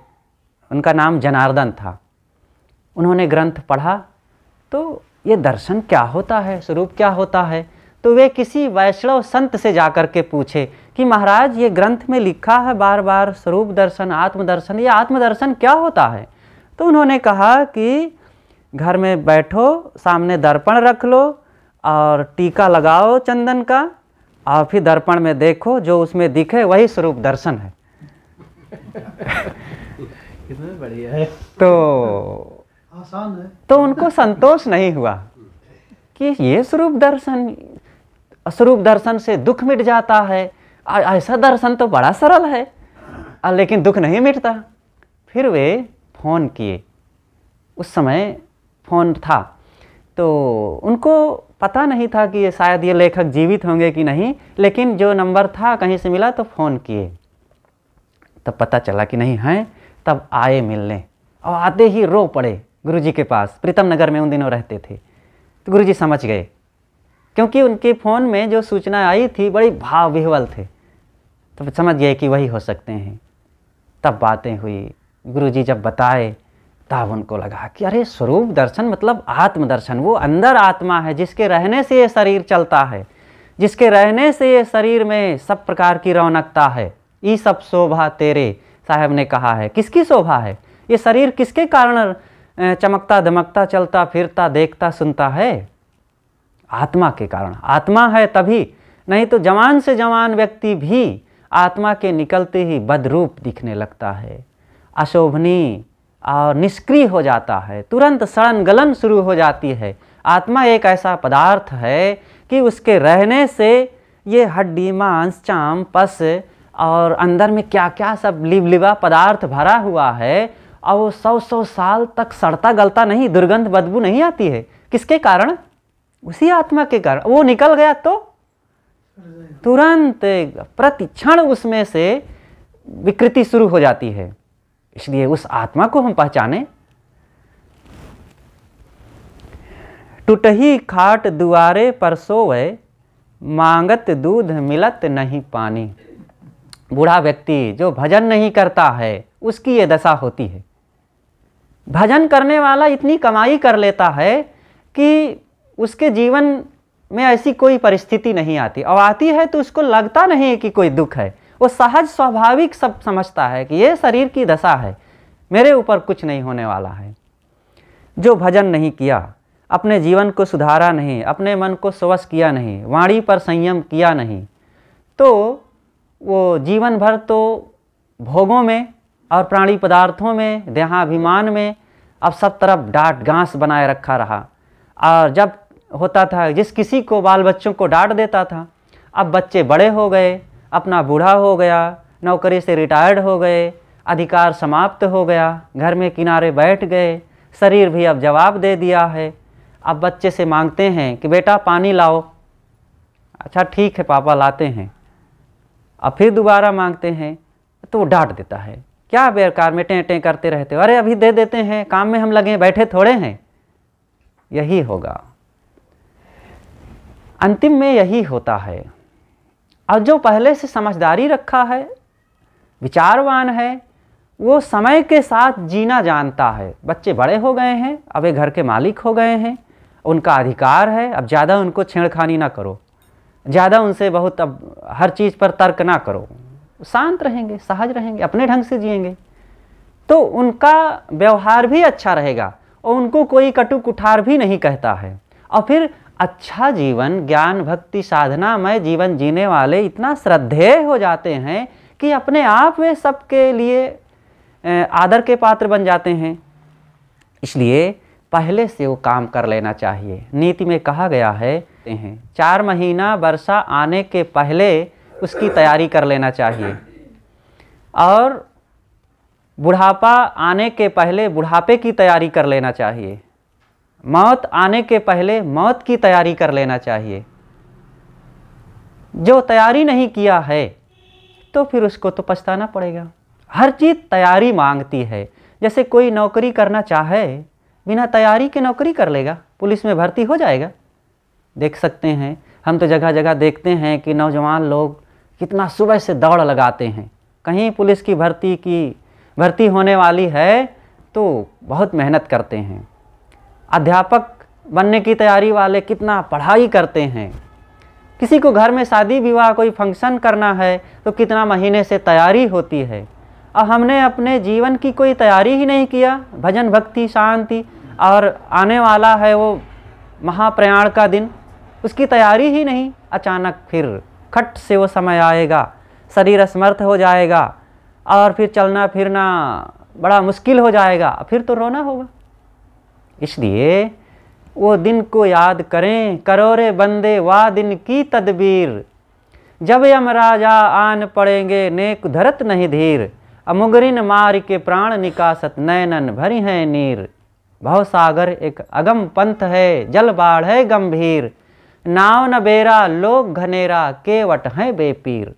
उनका नाम जनार्दन था उन्होंने ग्रंथ पढ़ा तो ये दर्शन क्या होता है स्वरूप क्या होता है तो वे किसी वैष्णव संत से जाकर के पूछे कि महाराज ये ग्रंथ में लिखा है बार बार स्वरूप दर्शन आत्मदर्शन ये आत्मदर्शन क्या होता है तो उन्होंने कहा कि घर में बैठो सामने दर्पण रख लो और टीका लगाओ चंदन का और फिर दर्पण में देखो जो उसमें दिखे वही स्वरूप दर्शन है कितना बढ़िया है तो आसान है तो उनको संतोष नहीं हुआ कि ये स्वरूप दर्शन स्वरूप दर्शन से दुख मिट जाता है ऐसा दर्शन तो बड़ा सरल है आ, लेकिन दुख नहीं मिटता फिर वे फ़ोन किए उस समय फ़ोन था तो उनको पता नहीं था कि ये शायद ये लेखक जीवित होंगे कि नहीं लेकिन जो नंबर था कहीं से मिला तो फ़ोन किए तब पता चला कि नहीं हैं तब आए मिलने और आते ही रो पड़े गुरुजी के पास प्रीतम नगर में उन दिनों रहते थे तो गुरुजी समझ गए क्योंकि उनके फ़ोन में जो सूचना आई थी बड़ी भाव विह्वल थे तो समझ गए कि वही हो सकते हैं तब बातें हुई गुरुजी जब बताए तब उनको लगा कि अरे स्वरूप दर्शन मतलब आत्मदर्शन वो अंदर आत्मा है जिसके रहने से ये शरीर चलता है जिसके रहने से ये शरीर में सब प्रकार की रौनकता है ई सब शोभा तेरे साहब ने कहा है किसकी शोभा है ये शरीर किसके कारण चमकता धमकता चलता फिरता देखता सुनता है आत्मा के कारण आत्मा है तभी नहीं तो जवान से जवान व्यक्ति भी आत्मा के निकलते ही बदरूप दिखने लगता है अशोभनीय और निष्क्रिय हो जाता है तुरंत सड़न गलन शुरू हो जाती है आत्मा एक ऐसा पदार्थ है कि उसके रहने से ये हड्डी मांस चाम पस और अंदर में क्या क्या सब लिबलिबा पदार्थ भरा हुआ है और वो सौ सौ साल तक सड़ता गलता नहीं दुर्गंध बदबू नहीं आती है किसके कारण उसी आत्मा के कारण वो निकल गया तो तुरंत प्रतिक्षण उसमें से विकृति शुरू हो जाती है इसलिए उस आत्मा को हम पहचाने टूटही खाट दुआरे पर सोवे मांगत दूध मिलत नहीं पानी बूढ़ा व्यक्ति जो भजन नहीं करता है उसकी ये दशा होती है भजन करने वाला इतनी कमाई कर लेता है कि उसके जीवन में ऐसी कोई परिस्थिति नहीं आती और आती है तो उसको लगता नहीं है कि कोई दुख है वो सहज स्वाभाविक सब समझता है कि ये शरीर की दशा है मेरे ऊपर कुछ नहीं होने वाला है जो भजन नहीं किया अपने जीवन को सुधारा नहीं अपने मन को स्वस्थ किया नहीं वाणी पर संयम किया नहीं तो वो जीवन भर तो भोगों में और प्राणी पदार्थों में देहाभिमान में अब सब तरफ डांट गांस बनाए रखा रहा और जब होता था जिस किसी को बाल बच्चों को डांट देता था अब बच्चे बड़े हो गए अपना बूढ़ा हो गया नौकरी से रिटायर्ड हो गए अधिकार समाप्त हो गया घर में किनारे बैठ गए शरीर भी अब जवाब दे दिया है अब बच्चे से मांगते हैं कि बेटा पानी लाओ अच्छा ठीक है पापा लाते हैं अब फिर दोबारा मांगते हैं तो वो डांट देता है क्या बेकार में टें टें करते रहते हो अरे अभी दे देते हैं काम में हम लगे बैठे थोड़े हैं यही होगा अंतिम में यही होता है और जो पहले से समझदारी रखा है विचारवान है वो समय के साथ जीना जानता है बच्चे बड़े हो गए हैं अब ये घर के मालिक हो गए हैं उनका अधिकार है अब ज़्यादा उनको छेड़खानी ना करो ज़्यादा उनसे बहुत अब हर चीज़ पर तर्क ना करो शांत रहेंगे सहज रहेंगे अपने ढंग से जिएंगे तो उनका व्यवहार भी अच्छा रहेगा और उनको कोई कटु कुठार भी नहीं कहता है और फिर अच्छा जीवन ज्ञान भक्ति साधनामय जीवन जीने वाले इतना श्रद्धेय हो जाते हैं कि अपने आप में सबके लिए आदर के पात्र बन जाते हैं इसलिए पहले से वो काम कर लेना चाहिए नीति में कहा गया है हैं चार महीना वर्षा आने के पहले उसकी तैयारी कर लेना चाहिए और बुढ़ापा आने के पहले बुढ़ापे की तैयारी कर लेना चाहिए मौत आने के पहले मौत की तैयारी कर लेना चाहिए जो तैयारी नहीं किया है तो फिर उसको तो पछताना पड़ेगा हर चीज़ तैयारी मांगती है जैसे कोई नौकरी करना चाहे बिना तैयारी के नौकरी कर लेगा पुलिस में भर्ती हो जाएगा देख सकते हैं हम तो जगह जगह देखते हैं कि नौजवान लोग कितना सुबह से दौड़ लगाते हैं कहीं पुलिस की भर्ती की भर्ती होने वाली है तो बहुत मेहनत करते हैं अध्यापक बनने की तैयारी वाले कितना पढ़ाई करते हैं किसी को घर में शादी विवाह कोई फंक्शन करना है तो कितना महीने से तैयारी होती है और हमने अपने जीवन की कोई तैयारी ही नहीं किया भजन भक्ति शांति और आने वाला है वो महाप्रयाण का दिन उसकी तैयारी ही नहीं अचानक फिर खट से वो समय आएगा शरीर असमर्थ हो जाएगा और फिर चलना फिरना बड़ा मुश्किल हो जाएगा फिर तो रोना होगा इसलिए वो दिन को याद करें करोरे बंदे वाह दिन की तदबीर जब यम राजा आन पड़ेंगे नेक धरत नहीं धीर अमुगरिन मार के प्राण निकासत नैनन भरी हैं नीर भवसागर एक अगम पंथ है जल बाढ़ है गंभीर नाव न बेरा लोग घनेरा केवट हैं बेपीर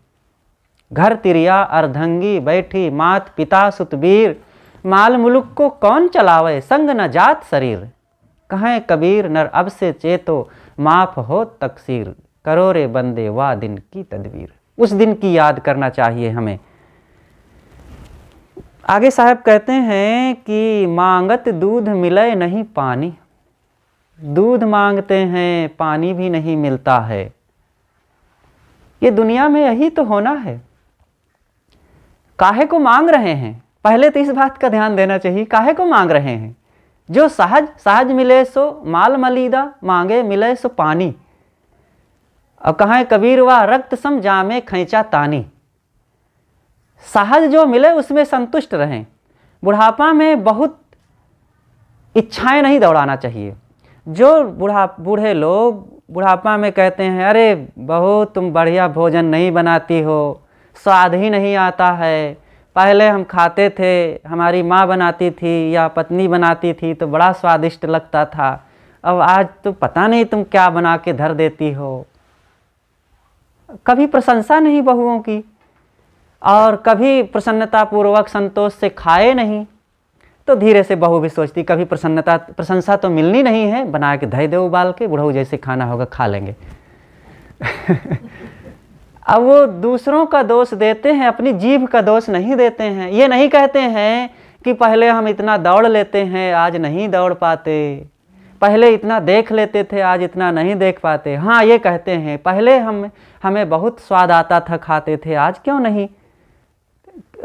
घर तिरिया अर्धंगी बैठी मात पिता सुतबीर माल मुलुक को कौन चलावे संग न जात शरीर कहें कबीर नर अब से चेतो माफ हो तकसीर करो रे बंदे वाह दिन की तदबीर उस दिन की याद करना चाहिए हमें आगे साहब कहते हैं कि मांगत दूध मिले नहीं पानी दूध मांगते हैं पानी भी नहीं मिलता है ये दुनिया में यही तो होना है काहे को मांग रहे हैं पहले तो इस बात का ध्यान देना चाहिए काहे को मांग रहे हैं जो सहज सहज मिले सो माल मलिदा मांगे मिले सो पानी और कहा कबीर वाह रक्त सम जामे खैचा तानी सहज जो मिले उसमें संतुष्ट रहें बुढ़ापा में बहुत इच्छाएं नहीं दौड़ाना चाहिए जो बूढ़ा बूढ़े लोग बुढ़ापा में कहते हैं अरे बहू तुम बढ़िया भोजन नहीं बनाती हो स्वाद ही नहीं आता है पहले हम खाते थे हमारी माँ बनाती थी या पत्नी बनाती थी तो बड़ा स्वादिष्ट लगता था अब आज तो पता नहीं तुम क्या बना के धर देती हो कभी प्रशंसा नहीं बहुओं की और कभी प्रसन्नतापूर्वक संतोष से खाए नहीं तो धीरे से बहू भी सोचती कभी प्रसन्नता प्रशंसा तो मिलनी नहीं है बना के धर दे उबाल के बुढ़ऊ जैसे खाना होगा खा लेंगे अब वो दूसरों का दोष देते हैं अपनी जीभ का दोष नहीं देते हैं ये नहीं कहते हैं कि पहले हम इतना दौड़ लेते हैं आज नहीं दौड़ पाते पहले इतना देख लेते थे आज इतना नहीं देख पाते हाँ ये कहते हैं पहले हम हमें बहुत स्वाद आता था खाते थे आज क्यों नहीं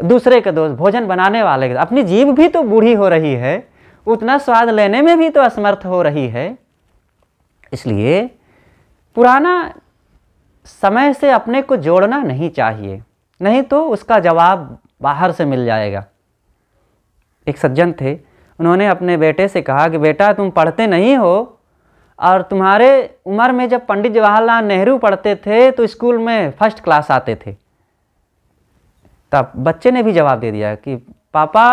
दूसरे के दोस्त भोजन बनाने वाले अपनी जीभ भी तो बूढ़ी हो रही है उतना स्वाद लेने में भी तो असमर्थ हो रही है इसलिए पुराना समय से अपने को जोड़ना नहीं चाहिए नहीं तो उसका जवाब बाहर से मिल जाएगा एक सज्जन थे उन्होंने अपने बेटे से कहा कि बेटा तुम पढ़ते नहीं हो और तुम्हारे उम्र में जब पंडित जवाहरलाल नेहरू पढ़ते थे तो स्कूल में फर्स्ट क्लास आते थे तब बच्चे ने भी जवाब दे दिया कि पापा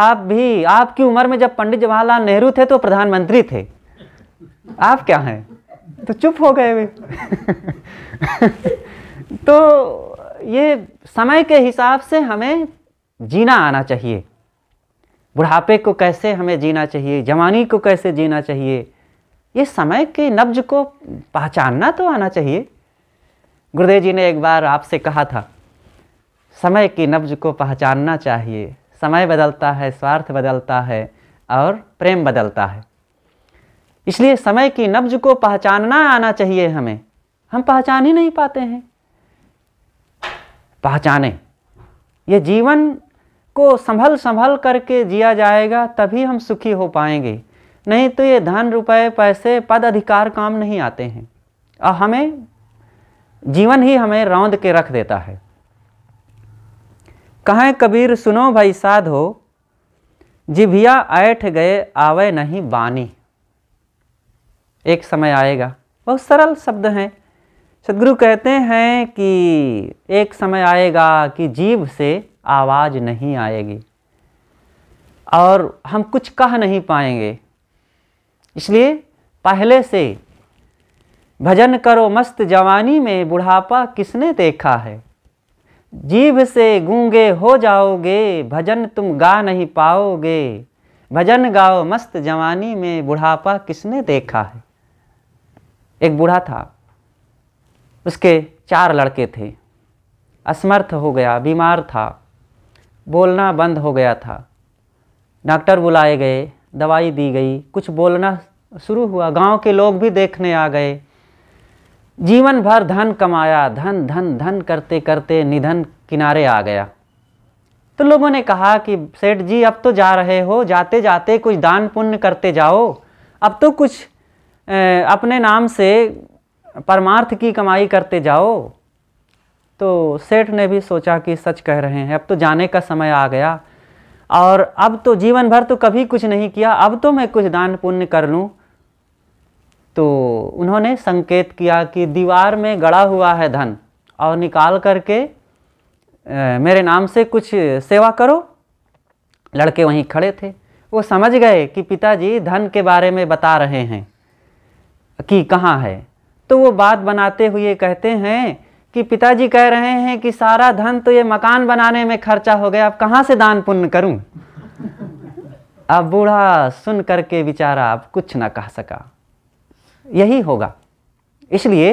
आप भी आपकी उम्र में जब पंडित जवाहरलाल नेहरू थे तो प्रधानमंत्री थे आप क्या हैं तो चुप हो गए वे तो ये समय के हिसाब से हमें जीना आना चाहिए बुढ़ापे को कैसे हमें जीना चाहिए जवानी को कैसे जीना चाहिए ये समय के नब्ज को पहचानना तो आना चाहिए गुरुदेव जी ने एक बार आपसे कहा था समय की नब्ज को पहचानना चाहिए समय बदलता है स्वार्थ बदलता है और प्रेम बदलता है इसलिए समय की नब्ज को पहचानना आना चाहिए हमें हम पहचान ही नहीं पाते हैं पहचाने ये जीवन को संभल संभल करके जिया जाएगा तभी हम सुखी हो पाएंगे नहीं तो ये धन रुपए पैसे पद अधिकार काम नहीं आते हैं और हमें जीवन ही हमें रौंद के रख देता है कहें कबीर सुनो भाई साधो जिभिया ऐठ गए आवे नहीं बानी एक समय आएगा बहुत सरल शब्द हैं सदगुरु कहते हैं कि एक समय आएगा कि जीव से आवाज़ नहीं आएगी और हम कुछ कह नहीं पाएंगे इसलिए पहले से भजन करो मस्त जवानी में बुढ़ापा किसने देखा है जीव से गूंगे हो जाओगे भजन तुम गा नहीं पाओगे भजन गाओ मस्त जवानी में बुढ़ापा किसने देखा है एक बूढ़ा था उसके चार लड़के थे असमर्थ हो गया बीमार था बोलना बंद हो गया था डॉक्टर बुलाए गए दवाई दी गई कुछ बोलना शुरू हुआ गांव के लोग भी देखने आ गए जीवन भर धन कमाया धन धन धन करते करते निधन किनारे आ गया तो लोगों ने कहा कि सेठ जी अब तो जा रहे हो जाते जाते कुछ दान पुण्य करते जाओ अब तो कुछ अपने नाम से परमार्थ की कमाई करते जाओ तो सेठ ने भी सोचा कि सच कह रहे हैं अब तो जाने का समय आ गया और अब तो जीवन भर तो कभी कुछ नहीं किया अब तो मैं कुछ दान पुण्य कर लूँ तो उन्होंने संकेत किया कि दीवार में गड़ा हुआ है धन और निकाल करके मेरे नाम से कुछ सेवा करो लड़के वहीं खड़े थे वो समझ गए कि पिताजी धन के बारे में बता रहे हैं कि कहाँ है तो वो बात बनाते हुए कहते हैं कि पिताजी कह रहे हैं कि सारा धन तो ये मकान बनाने में खर्चा हो गया अब कहाँ से दान पुण्य करूं अब बूढ़ा सुन करके बेचारा अब कुछ ना कह सका यही होगा इसलिए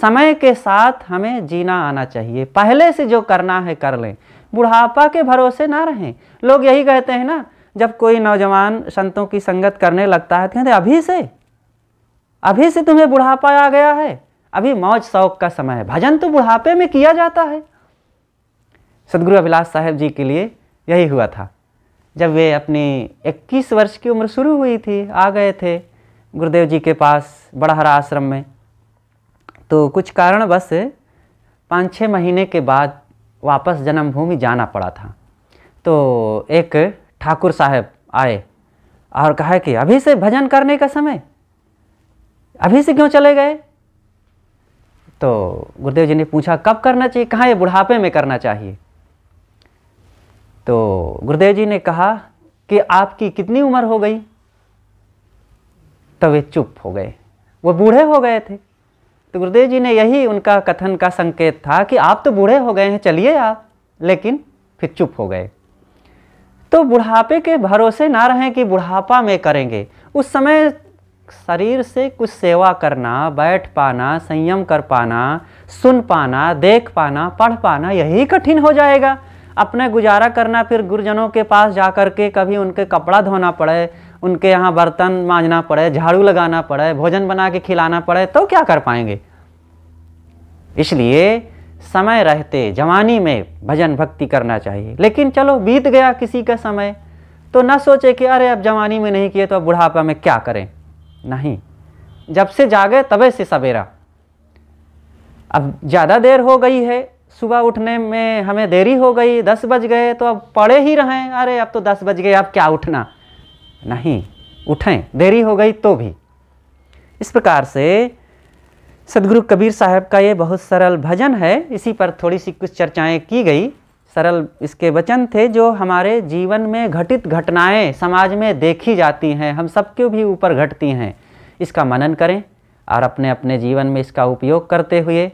समय के साथ हमें जीना आना चाहिए पहले से जो करना है कर लें बुढ़ापा के भरोसे ना रहें लोग यही कहते हैं ना जब कोई नौजवान संतों की संगत करने लगता है तो कहते अभी से अभी से तुम्हें बुढ़ापा आ गया है अभी मौज शौक का समय है भजन तो बुढ़ापे में किया जाता है सदगुरु अभिलाष साहेब जी के लिए यही हुआ था जब वे अपनी 21 वर्ष की उम्र शुरू हुई थी आ गए थे गुरुदेव जी के पास बड़ाहरा आश्रम में तो कुछ कारण बस पाँच छः महीने के बाद वापस जन्मभूमि जाना पड़ा था तो एक ठाकुर साहब आए और कहा कि अभी से भजन करने का समय अभी से क्यों चले गए तो गुरुदेव जी ने पूछा कब करना चाहिए कहाँ ये बुढ़ापे में करना चाहिए तो गुरुदेव जी ने कहा कि आपकी कितनी उम्र हो गई तो वे चुप हो गए वो बूढ़े हो गए थे तो गुरुदेव जी ने यही उनका कथन का संकेत था कि आप तो बूढ़े हो गए हैं चलिए आप लेकिन फिर चुप हो गए तो बुढ़ापे के भरोसे ना रहें कि बुढ़ापा में करेंगे उस समय शरीर से कुछ सेवा करना बैठ पाना संयम कर पाना सुन पाना देख पाना पढ़ पाना यही कठिन हो जाएगा अपना गुजारा करना फिर गुरुजनों के पास जा कर के कभी उनके कपड़ा धोना पड़े उनके यहाँ बर्तन मांजना पड़े झाड़ू लगाना पड़े भोजन बना के खिलाना पड़े तो क्या कर पाएंगे इसलिए समय रहते जवानी में भजन भक्ति करना चाहिए लेकिन चलो बीत गया किसी का समय तो न सोचे कि अरे अब जवानी में नहीं किए तो अब बुढ़ापा में क्या करें नहीं जब से जागे तबे से सवेरा अब ज़्यादा देर हो गई है सुबह उठने में हमें देरी हो गई दस बज गए तो अब पड़े ही रहें अरे अब तो दस बज गए अब क्या उठना नहीं उठें देरी हो गई तो भी इस प्रकार से सदगुरु कबीर साहब का ये बहुत सरल भजन है इसी पर थोड़ी सी कुछ चर्चाएं की गई सरल इसके वचन थे जो हमारे जीवन में घटित घटनाएं समाज में देखी जाती हैं हम सबके भी ऊपर घटती हैं इसका मनन करें और अपने अपने जीवन में इसका उपयोग करते हुए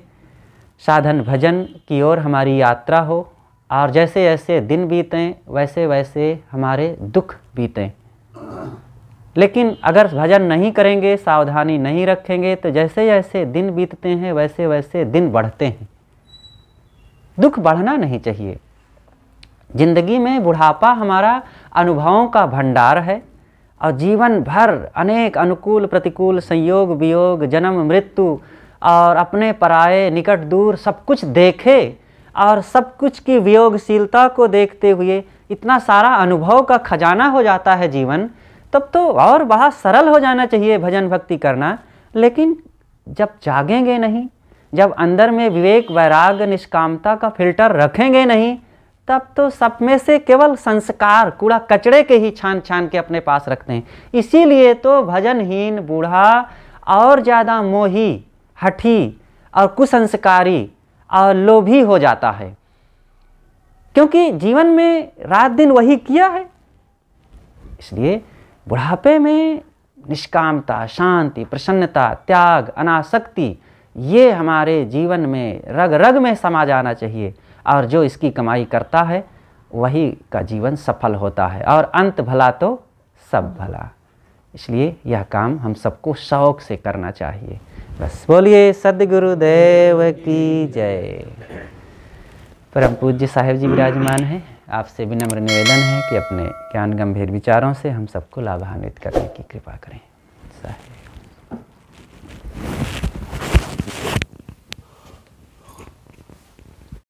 साधन भजन की ओर हमारी यात्रा हो और जैसे जैसे दिन बीतें वैसे वैसे हमारे दुख बीतें लेकिन अगर भजन नहीं करेंगे सावधानी नहीं रखेंगे तो जैसे जैसे दिन बीतते हैं वैसे वैसे दिन बढ़ते हैं दुख बढ़ना नहीं चाहिए जिंदगी में बुढ़ापा हमारा अनुभवों का भंडार है और जीवन भर अनेक अनुकूल प्रतिकूल संयोग वियोग जन्म मृत्यु और अपने पराये निकट दूर सब कुछ देखे और सब कुछ की वियोगशीलता को देखते हुए इतना सारा अनुभव का खजाना हो जाता है जीवन तब तो और बड़ा सरल हो जाना चाहिए भजन भक्ति करना लेकिन जब जागेंगे नहीं जब अंदर में विवेक वैराग निष्कामता का फिल्टर रखेंगे नहीं तब तो सब में से केवल संस्कार कूड़ा कचड़े के ही छान छान के अपने पास रखते हैं इसीलिए तो भजनहीन बूढ़ा और ज़्यादा मोही हठी और कुसंस्कारी और लोभी हो जाता है क्योंकि जीवन में रात दिन वही किया है इसलिए बुढ़ापे में निष्कामता शांति प्रसन्नता त्याग अनासक्ति ये हमारे जीवन में रग रग में समा जाना चाहिए और जो इसकी कमाई करता है वही का जीवन सफल होता है और अंत भला तो सब भला इसलिए यह काम हम सबको शौक से करना चाहिए बस बोलिए सदगुरुदेव की जय परम पूज्य साहेब जी विराजमान हैं आपसे विनम्र निवेदन है कि अपने ज्ञान गंभीर विचारों से हम सबको लाभान्वित करने की कृपा करें साहेब